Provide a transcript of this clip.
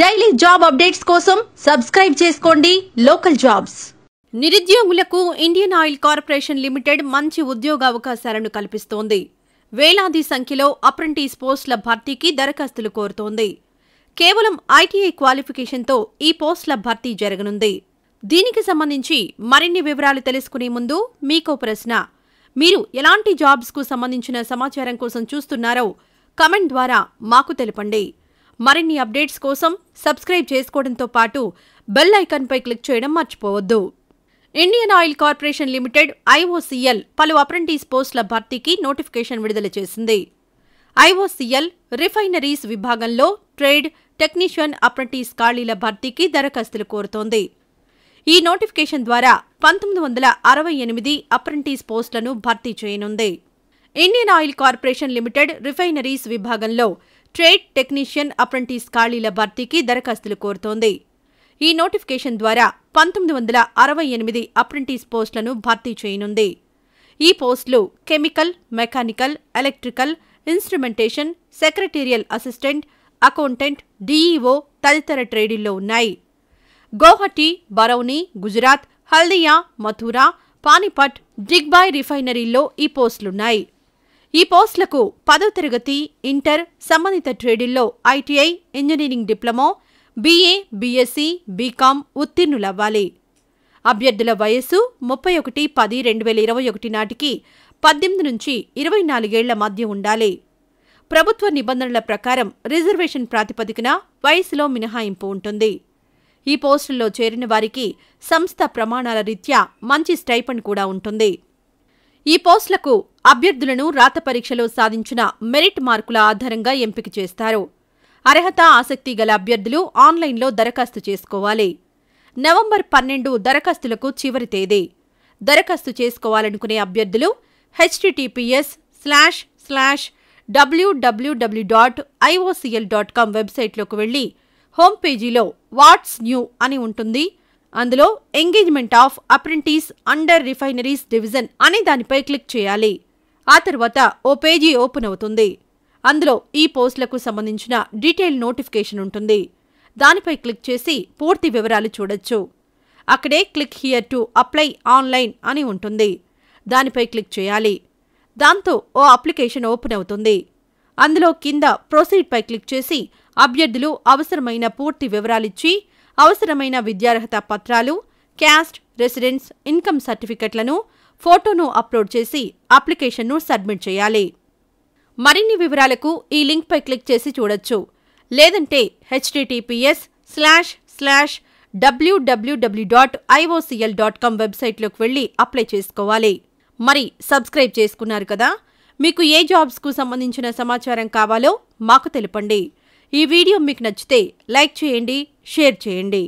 daily job updates కోసం subscribe చేసుకోండి local jobs నిరుద్యోగులకు ఇండియన్ ఆయిల్ కార్పొరేషన్ లిమిటెడ్ మంచి ఉద్యోగ అవకాశాలను కల్పిస్తోంది వేలాది సంఖ్యలో అప్రెంటిస్ పోస్టుల భర్తీకి దరఖాస్తులు కోరుతోంది కేవలం ఐటీఐ క్వాలిఫికేషన్తో ఈ పోస్టుల భర్తీ జరగనుంది దీనికి సంబంధించి మరిన్ని వివరాలు తెలుసుకునే ముందు మీకో ప్రశ్న మీరు ఎలాంటి జాబ్స్కు సంబంధించిన సమాచారం కోసం చూస్తున్నారో కమెంట్ ద్వారా మాకు తెలపండి మరిన్ని అప్డేట్స్ కోసం సబ్స్క్రైబ్ చేసుకోవడంతో పాటు బెల్ ఐకాన్పై క్లిక్ చేయడం మర్చిపోవద్దు Indian Oil Corporation Limited IOCL పలు అప్రెంటిస్ పోస్టుల భర్తీకి నోటిఫికేషన్ విడుదల చేసింది ఐఓసీఎల్ రిఫైనరీస్ విభాగంలో ట్రేడ్ టెక్నీషియన్ అప్రెంటిస్ ఖాళీల భర్తీకి దరఖాస్తులు కోరుతోంది ఈ నోటిఫికేషన్ ద్వారా పంతొమ్మిది వందల అరవై ఎనిమిది అప్రెంటిస్ పోస్టులను భర్తీ చేయనుంది Indian Oil Corporation Limited refineries విభాగంలో ట్రేడ్ టెక్నీషియన్ అప్రెంటిస్ ఖాళీల భర్తీకి దరఖాస్తులు కోరుతోంది ఈ నోటిఫికేషన్ ద్వారా పంతొమ్మిది వందల అరవై ఎనిమిది అప్రెంటిస్ పోస్టులను భర్తీ చేయనుంది ఈ పోస్టులు chemical mechanical electrical instrumentation secretarial assistant accountant DEO తదితర ట్రేడీల్లో ఉన్నాయి గౌహటి బరౌని గుజరాత్ హల్దియా మథురా పానిపట్ డిగ్బాయ్ రిఫైనరీల్లో ఈ పోస్టులున్నాయి ఈ పోస్టులకు పదో తరగతి ఇంటర్ సంబంధిత ట్రేడీల్లో ITI engineering diploma BA BSc BCom ఉత్తీర్ణులవ్వాలి అభ్యర్థుల వయస్సు ముప్పై ఒకటి పది రెండు వేల ఇరవై ఒకటి నాటికి పద్దెనిమిది నుంచి ఇరవై నాలుగేళ్ల మధ్య ఉండాలి ప్రభుత్వ నిబంధనల ప్రకారం రిజర్వేషన్ ప్రాతిపదికన వయసులో మినహాయింపు ఉంటుంది ఈ పోస్టుల్లో చేరిన వారికి సంస్థ ప్రమాణాల రీత్యా మంచి స్టైపండ్ కూడా ఉంటుంది ఈ పోస్టులకు అభ్యర్థులను రాత పరీక్షలో సాధించిన మెరిట్ మార్కుల ఆధారంగా ఎంపిక చేస్తారు అర్హత ఆసక్తి గల అభ్యర్థులు ఆన్లైన్లో దరఖాస్తు చేసుకోవాలి నవంబర్ పన్నెండు దరఖాస్తులకు చివరి తేదీ దరఖాస్తు చేసుకోవాలనుకునే అభ్యర్థులు హెచ్టిటిపిఎస్ స్లాష్ స్లాష్ డబ్ల్యూడబ్ల్యూడబ్ల్యూ డాట్ ఐఓసిఎల్ డాట్ కామ్ వెబ్సైట్లోకి వెళ్ళి హోమ్ పేజీలో వాట్స్ న్యూ అని ఉంటుంది అందులో engagement of apprentice under refineries division అనే దానిపై క్లిక్ చేయాలి ఆ తర్వాత ఓ పేజీ ఓపెన్ అవుతుంది అందులో ఈ పోస్టులకు సంబంధించిన డీటెయిల్ నోటిఫికేషన్ ఉంటుంది దానిపై క్లిక్ చేసి పూర్తి వివరాలు చూడొచ్చు అక్కడే click here to apply online అని ఉంటుంది దానిపై క్లిక్ చేయాలి దాంతో ఓ అప్లికేషన్ ఓపెన్ అవుతుంది అందులో కింద ప్రొసీడ్పై క్లిక్ చేసి అభ్యర్థులు అవసరమైన పూర్తి వివరాలిచ్చి అవసరమైన విద్యార్హత పత్రాలు క్యాస్ట్ రెసిడెన్స్ ఇన్కమ్ సర్టిఫికెట్లను ఫోటోను అప్లోడ్ చేసి అప్లికేషన్ను సబ్మిట్ చేయాలి మరిన్ని వివరాలకు ఈ లింక్పై క్లిక్ చేసి చూడొచ్చు లేదంటే హెచ్టిటిపిఎస్ స్లాష్ స్లాష్ డబ్ల్యూడబ్ల్యూడబ్ల్యూ డాట్ ఐఓసిఎల్ డాట్ కామ్ వెబ్సైట్లోకి వెళ్ళి అప్లై చేసుకోవాలి మరి సబ్స్క్రైబ్ చేసుకున్నారు కదా మీకు ఏ జాబ్స్కు సంబంధించిన సమాచారం కావాలో మాకు తెలపండి ఈ వీడియో మీకు నచ్చితే లైక్ చేయండి షేర్ చేయండి